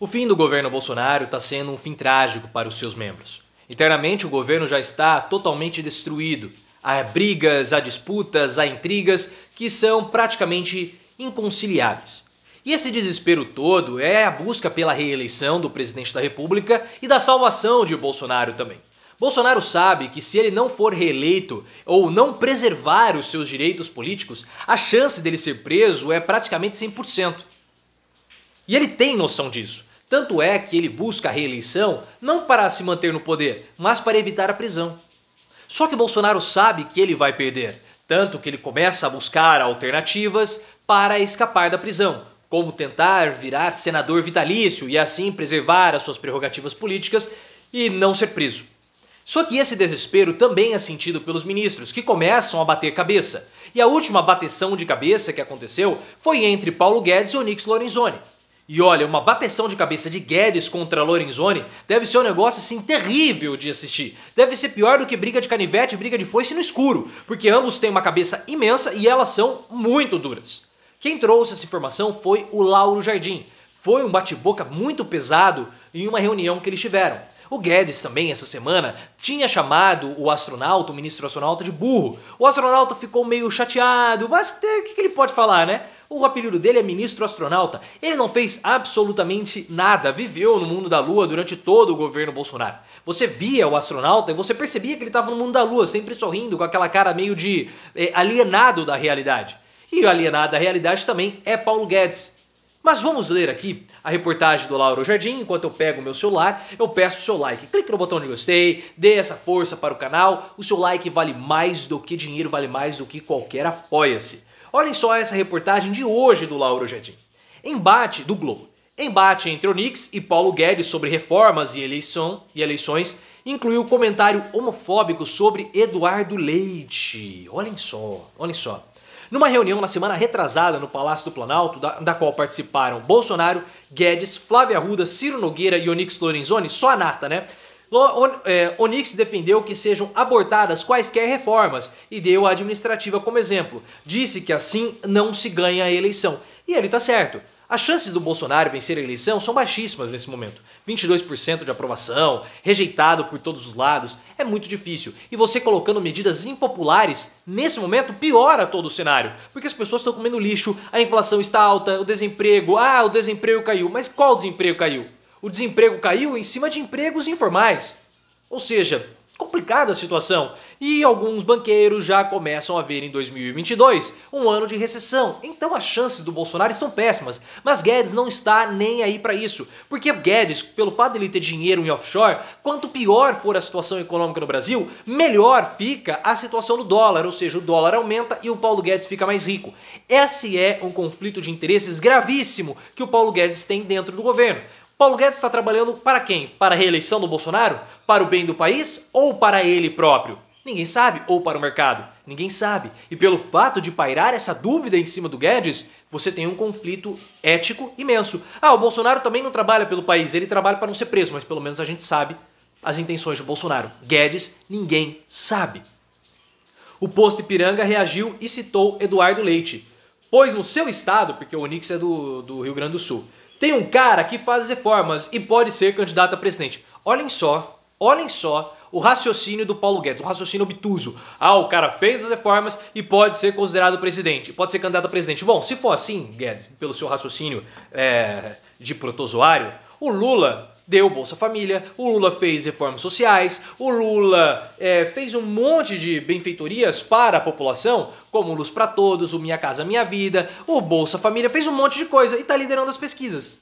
O fim do governo Bolsonaro está sendo um fim trágico para os seus membros. Internamente, o governo já está totalmente destruído. Há brigas, há disputas, há intrigas que são praticamente inconciliáveis. E esse desespero todo é a busca pela reeleição do presidente da República e da salvação de Bolsonaro também. Bolsonaro sabe que se ele não for reeleito ou não preservar os seus direitos políticos, a chance dele ser preso é praticamente 100%. E ele tem noção disso. Tanto é que ele busca a reeleição não para se manter no poder, mas para evitar a prisão. Só que Bolsonaro sabe que ele vai perder, tanto que ele começa a buscar alternativas para escapar da prisão, como tentar virar senador vitalício e assim preservar as suas prerrogativas políticas e não ser preso. Só que esse desespero também é sentido pelos ministros, que começam a bater cabeça. E a última bateção de cabeça que aconteceu foi entre Paulo Guedes e Onix Lorenzoni. E olha, uma bateção de cabeça de Guedes contra Lorenzoni deve ser um negócio assim terrível de assistir. Deve ser pior do que briga de canivete e briga de foice no escuro, porque ambos têm uma cabeça imensa e elas são muito duras. Quem trouxe essa informação foi o Lauro Jardim. Foi um bate-boca muito pesado em uma reunião que eles tiveram. O Guedes também, essa semana, tinha chamado o astronauta, o ministro astronauta, de burro. O astronauta ficou meio chateado, mas o que, que ele pode falar, né? O apelido dele é ministro astronauta. Ele não fez absolutamente nada, viveu no mundo da Lua durante todo o governo Bolsonaro. Você via o astronauta e você percebia que ele estava no mundo da Lua, sempre sorrindo, com aquela cara meio de eh, alienado da realidade. E o alienado da realidade também é Paulo Guedes. Mas vamos ler aqui a reportagem do Lauro Jardim. Enquanto eu pego o meu celular, eu peço o seu like. Clique no botão de gostei, dê essa força para o canal. O seu like vale mais do que dinheiro, vale mais do que qualquer apoia-se. Olhem só essa reportagem de hoje do Lauro Jardim. Embate do Globo. Embate entre Onix e Paulo Guedes sobre reformas e, eleição, e eleições incluiu comentário homofóbico sobre Eduardo Leite. Olhem só, olhem só. Numa reunião na semana retrasada no Palácio do Planalto, da, da qual participaram Bolsonaro, Guedes, Flávia Arruda, Ciro Nogueira e Onix Lorenzoni, só a nata, né? É, Onix defendeu que sejam abortadas quaisquer reformas e deu a administrativa como exemplo. Disse que assim não se ganha a eleição. E ele tá certo. As chances do Bolsonaro vencer a eleição são baixíssimas nesse momento. 22% de aprovação, rejeitado por todos os lados, é muito difícil. E você colocando medidas impopulares, nesse momento, piora todo o cenário. Porque as pessoas estão comendo lixo, a inflação está alta, o desemprego, ah, o desemprego caiu. Mas qual desemprego caiu? O desemprego caiu em cima de empregos informais. Ou seja, complicada a situação e alguns banqueiros já começam a ver em 2022 um ano de recessão. Então as chances do Bolsonaro são péssimas, mas Guedes não está nem aí para isso, porque Guedes, pelo fato de ele ter dinheiro em offshore, quanto pior for a situação econômica no Brasil, melhor fica a situação do dólar, ou seja, o dólar aumenta e o Paulo Guedes fica mais rico. Esse é um conflito de interesses gravíssimo que o Paulo Guedes tem dentro do governo. Paulo Guedes está trabalhando para quem? Para a reeleição do Bolsonaro? Para o bem do país ou para ele próprio? Ninguém sabe, ou para o mercado? Ninguém sabe. E pelo fato de pairar essa dúvida em cima do Guedes, você tem um conflito ético imenso. Ah, o Bolsonaro também não trabalha pelo país, ele trabalha para não ser preso, mas pelo menos a gente sabe as intenções do Bolsonaro. Guedes, ninguém sabe. O posto Ipiranga reagiu e citou Eduardo Leite. Pois no seu estado, porque o Onix é do, do Rio Grande do Sul, tem um cara que faz reformas e pode ser candidato a presidente. Olhem só, olhem só o raciocínio do Paulo Guedes, o raciocínio obtuso. Ah, o cara fez as reformas e pode ser considerado presidente, pode ser candidato a presidente. Bom, se for assim, Guedes, pelo seu raciocínio é, de protozoário, o Lula deu Bolsa Família, o Lula fez reformas sociais, o Lula é, fez um monte de benfeitorias para a população, como Luz para Todos, o Minha Casa Minha Vida, o Bolsa Família, fez um monte de coisa e está liderando as pesquisas.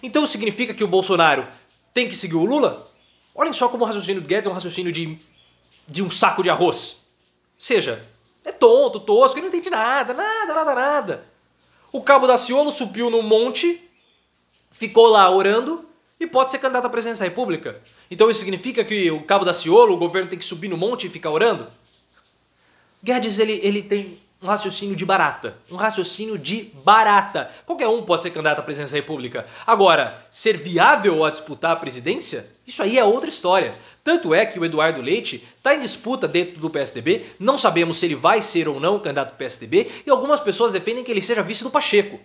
Então significa que o Bolsonaro tem que seguir o Lula? Olhem só como o raciocínio do Guedes é um raciocínio de, de um saco de arroz. Ou seja, é tonto, tosco, ele não entende nada, nada, nada, nada. O Cabo da Ciolo subiu no monte, ficou lá orando, e pode ser candidato à presidência da República. Então isso significa que o cabo da Ciolo, o governo tem que subir no monte e ficar orando? Guedes, ele, ele tem um raciocínio de barata. Um raciocínio de barata. Qualquer um pode ser candidato à presidência da República. Agora, ser viável a disputar a presidência? Isso aí é outra história. Tanto é que o Eduardo Leite está em disputa dentro do PSDB, não sabemos se ele vai ser ou não candidato do PSDB, e algumas pessoas defendem que ele seja vice do Pacheco.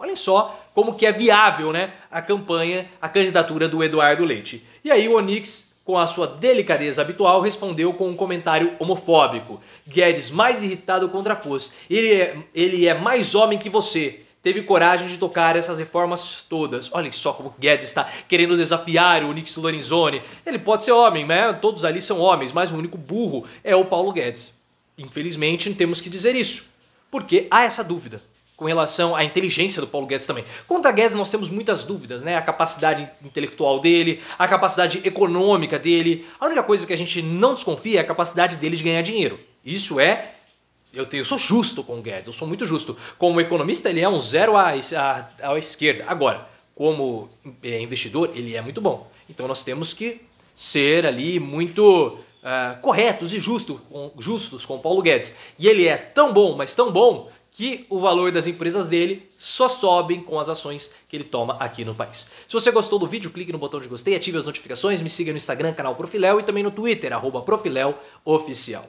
Olhem só como que é viável né, a campanha, a candidatura do Eduardo Leite. E aí o Onix, com a sua delicadeza habitual, respondeu com um comentário homofóbico. Guedes, mais irritado, contrapôs. Ele é, ele é mais homem que você. Teve coragem de tocar essas reformas todas. Olhem só como Guedes está querendo desafiar o Onix Lorenzoni. Ele pode ser homem, né? Todos ali são homens, mas o único burro é o Paulo Guedes. Infelizmente, temos que dizer isso, porque há essa dúvida com relação à inteligência do Paulo Guedes também. Contra Guedes nós temos muitas dúvidas, né? A capacidade intelectual dele, a capacidade econômica dele. A única coisa que a gente não desconfia é a capacidade dele de ganhar dinheiro. Isso é eu, tenho, eu sou justo com o Guedes, eu sou muito justo. Como economista, ele é um zero à, à, à esquerda. Agora, como é, investidor, ele é muito bom. Então nós temos que ser ali muito Uh, corretos e justo, com, justos com Paulo Guedes. E ele é tão bom, mas tão bom, que o valor das empresas dele só sobem com as ações que ele toma aqui no país. Se você gostou do vídeo, clique no botão de gostei, ative as notificações, me siga no Instagram, canal Profilel e também no Twitter, arroba Oficial.